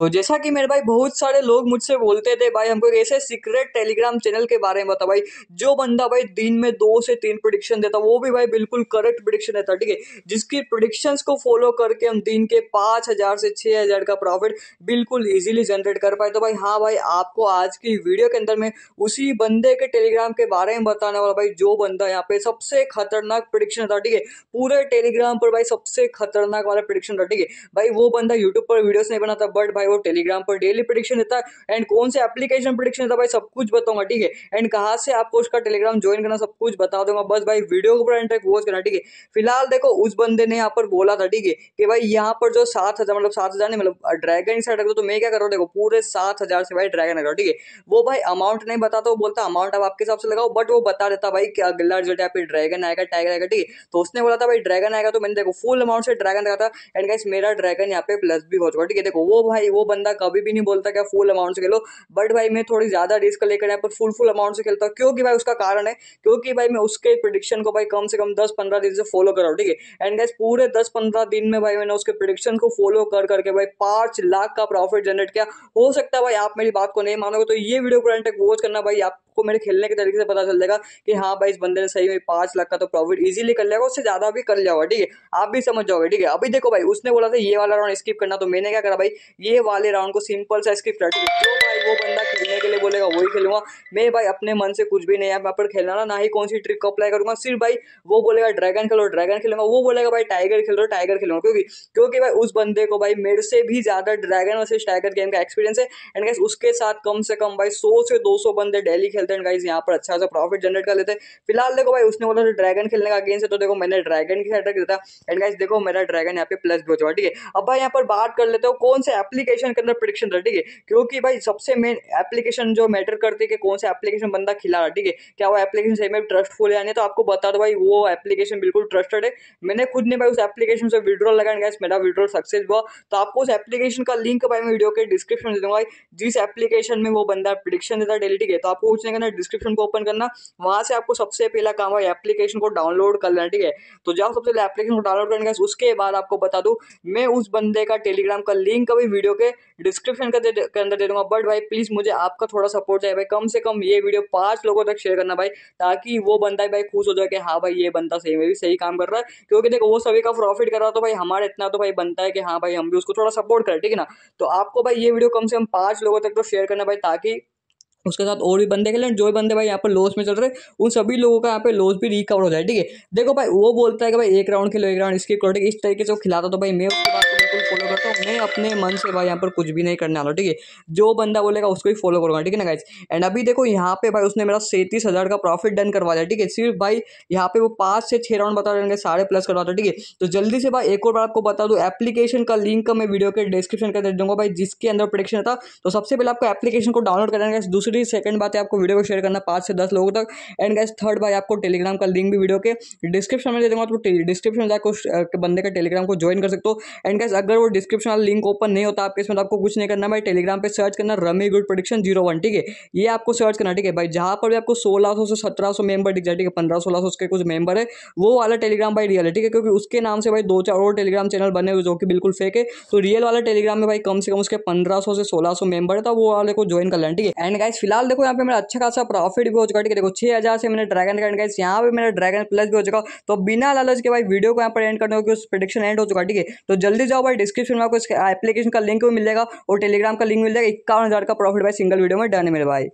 तो जैसा कि मेरे भाई बहुत सारे लोग मुझसे बोलते थे भाई हमको ऐसे सीक्रेट टेलीग्राम चैनल के बारे में बता भाई जो बंदा भाई दिन में दो से तीन प्रोडिक्शन देता वो भी भाई बिल्कुल करेक्ट प्रोडिक्शन देता ठीक है जिसकी प्रोडिक्शन को फॉलो करके हम दिन के पाँच हज़ार से छः हज़ार का प्रॉफिट बिल्कुल ईजिली जनरेट कर पाए तो भाई हाँ भाई आपको आज की वीडियो के अंदर में उसी बंदे के टेलीग्राम के बारे में बताने वाला भाई जो बंदा यहाँ पे सबसे खतरनाक प्रोडिक्शन था ठीक है पूरे टेलीग्राम पर भाई सबसे खतरनाक वाला प्रोडिक्शन था ठीक है भाई वो बंदा यूट्यूब पर वीडियो नहीं बनाता बट भाई है वो टेलीग्राम पर डेली प्रोडिक्शन देता है एंड कौन से एप्लीकेशन प्रोडिक्शन देता भाई सब कुछ बताऊंगा ठीक है एंड कहा से आपको उसका टेलीग्राम ज्वाइन करना सब कुछ बता दूंगा बस भाई वीडियो के ऊपर एंट्रेक वॉच करना ठीक है फिलहाल देखो उस बंदे ने यहाँ पर बोला था ठीक है कि भाई यहाँ पर जो सात मतलब सात हज़ार नहीं मतलब ड्रैगन साइड रख दो तो मैं क्या कर रहा हूँ देखो पूरे सात हज़ार से भाई ड्रैगन रख ठीक है वो भाई अमाउंट नहीं बताता वो बोलता अमाउंट आप आपके हिसाब से लगाओ बट वो बता देता भाई कि अगला रिजल्ट यहाँ ड्रैगन आएगा टाइगर आएगा ठीक है तो उसने बोला था भाई ड्रैगन आएगा तो मैंने देखो फुल अमाउंट से ड्रैगन रखा था एंड गाइस मेरा ड्रैगन यहाँ पे प्लस भी हो चुका ठीक है देखो वो भाई वो बंदा कभी भी नहीं बोलता क्या फुल अमाउंट से खेलो बट भाई मैं थोड़ी ज़्यादा रिस्क लेकर यहाँ पर फुल फुल अमाउंट से खेलता हूँ क्योंकि भाई उसका कारण है क्योंकि भाई मैं उसके प्रडिक्शन को भाई कम से कम दस पंद्रह दिन से फॉलो कर रहा हूँ ठीक है एंड गैस पूरे दस पंद्रह दिन में भाई मैंने उसके प्रडिक्शन को फॉलो कर करके भाई पांच लाख का प्रॉफिट जनरेट किया हो सकता है भाई आप मेरी बात को नहीं मानोगे तो ये वीडियो को तक वॉच करना भाई आपको मेरे खेलने के तरीके से पता चल जाएगा कि हाँ भाई इस बंदे ने सही में पांच लाख का तो प्रॉफिट इजीली कर लेगा उससे ज़्यादा भी कर लिया ठीक है आप भी समझ जाओगे ठीक है अभी देखो भाई उसने बोला था ये वाला राउंड स्किप करना तो मैंने क्या करा भाई ये वाले राउंड को सिंपल सा इसकी फ्लट जो भाई वो बंदा खेलने के लिए बोलेगा वही खेलूंगा मैं भाई अपने मन से कुछ भी नहीं है मैं पर खेलना ना, ना ही कौन सी ट्रिक को अप्लाई करूंगा सिर्फ भाई वो बोलेगा ड्रैगन खेलो ड्रैगन खेलूंगा वो बोलेगा भाई टाइगर खेलो टाइगर खेलूंगा क्योंकि क्योंकि भाई उस बंदे को भाई मेरे से भी ज़्यादा ड्रैगन वर्सेज टाइगर गेम का एक्सपीरियंस है एंड गाइस उसके साथ कम से कम भाई सौ से दो सौ बंदे डेली खेलते हैं गाइस यहाँ पर अच्छा सा प्रॉफिट जनरेट कर लेते हैं फिलहाल देखो भाई उसने बोला ड्रैगन खेलने का अगेंस्ट है तो देखो मैंने ड्रैगन की हेडक देता एंड गाइस देखो मेरा ड्रैगन यहाँ पे प्लस भी हो चुका ठीक है अब भाई यहाँ पर बात कर लेते हो कौन से एप्लीकेशन एप्लीकेशन के अंदर प्रिडिक्शन था ठीक है क्योंकि भाई सबसे मेन एप्लीकेशन जो मैटर करती है कि कौन सा एप्लीकेशन बंदा खिला रहा ठीक है क्या वो एप्लीकेशन सही में ट्रस्टफुल है यानी तो आपको बता दो भाई वो एप्लीकेशन बिल्कुल ट्रस्टेड है मैंने खुद ने भाई उस एप्लीकेशन से विड्रॉल लगाया गया मेरा विड्रॉल सक्सेस हुआ तो आपको उस एप्लीकेशन का लिंक भाई मैं वीडियो के डिस्क्रिप्शन दे दूंगा जिस एप्लीकेशन में वो बंदा प्रिडिक्शन देता डेली ठीक है तो आपको कुछ नहीं करना डिस्क्रिप्शन को ओपन करना वहाँ से आपको सबसे पहला काम है एप्लीकेशन को डाउनलोड कर लेना ठीक है तो जाओ सबसे पहले एप्लीकेशन को डाउनलोड करना उसके बाद आपको बता दू मैं उस बंदे का टेलीग्राम का लिंक अभी वीडियो के डिस्क्रिप्शन के, अंदर दे दूंगा बट भाई प्लीज़ मुझे आपका थोड़ा सपोर्ट चाहिए भाई कम से कम ये वीडियो पांच लोगों तक शेयर करना भाई ताकि वो बंदा भाई खुश हो जाए कि हाँ भाई ये बंदा सही में भी सही काम कर रहा है क्योंकि देखो वो सभी का प्रॉफिट कर रहा तो भाई हमारा इतना तो भाई बनता है कि हाँ भाई हम भी उसको थोड़ा सपोर्ट करें ठीक है ना तो आपको भाई ये वीडियो कम से कम पांच लोगों तक तो शेयर करना भाई ताकि उसके साथ और भी बंदे के लिए जो बंदे भाई यहाँ पर लॉस में चल रहे उन सभी लोगों का यहाँ पे लॉस भी रिकवर हो जाए ठीक है देखो भाई वो बोलता है कि भाई एक राउंड खेलो एक राउंड इसके इस तरीके से वो खिलाता तो भाई मैं बिल्कुल फॉलो करता हूँ मैं अपने मन से भाई यहाँ पर कुछ भी नहीं करने वाला ठीक है जो बंदा बोलेगा उसको ही फॉलो करूँगा ठीक है ना गाइज एंड अभी देखो यहाँ पे भाई उसने मेरा सैंतीस हज़ार का प्रॉफिट डन करवा दिया ठीक है सिर्फ भाई यहाँ पे वो पाँच से छः राउंड बता देंगे साढ़े प्लस करवा था ठीक है तो जल्दी से भाई एक और बार आपको बता दूँ एप्लीकेशन का लिंक का मैं वीडियो के डिस्क्रिप्शन कर दे दूँगा भाई जिसके अंदर प्रोडक्शन था तो सबसे पहले आपको एप्लीकेशन को डाउनलोड करना है दूसरी सेकंड बात है आपको वीडियो को शेयर करना पाँच से दस लोगों तक एंड गाइज थर्ड भाई आपको टेलीग्राम का लिंक भी वीडियो के डिस्क्रिप्शन में दे दूँगा तो डिस्क्रिप्शन में जाकर बंदे का टेलीग्राम को ज्वाइन कर सकते हो एंड गैस अगर वो डिस्क्रिप्शन वाला लिंक ओपन नहीं होता आपके इसमें तो आपको कुछ नहीं करना भाई टेलीग्राम पे सर्च करना rummy good production zero one ठीक है ये आपको सर्च करना ठीक है भाई जहाँ पर भी आपको सोलह सौ से सत्रह सौ मेंबर दिख जाए ठीक है पंद्रह सोलह सौ उसके कुछ मेंबर है वो वाला टेलीग्राम भाई रियल है ठीक है क्योंकि उसके नाम से भाई दो चार और टेलीग्राम चैनल बने हुए जो कि बिल्कुल फेक है तो रियल वाला टेलीग्राम में भाई कम से कम उसके पंद्रह सौ से सोलह मेंबर है तो वो वाले को ज्वाइन कर लेना ठीक है एंड गाइस फिलहाल देखो यहाँ पे मेरा अच्छा खासा प्रॉफिट भी हो चुका ठीक है देखो हज़ार से मैंने ड्रैगन का एंड गाइस यहाँ पे मेरा ड्रैगन प्लस भी हो चुका तो बिना लालच के भाई वीडियो को यहाँ पर एंड करने को प्रोडिक्शन एंड हो चुका ठीक है तो जल्दी जाओ हुआ डिस्क्रिप्शन में आपको इसके एप्लीकेशन का लिंक भी मिलेगा और टेलीग्राम का लिंक मिलेगा इक्यावन हज़ार का प्रॉफिट भाई सिंगल वीडियो में डन है मेरे भाई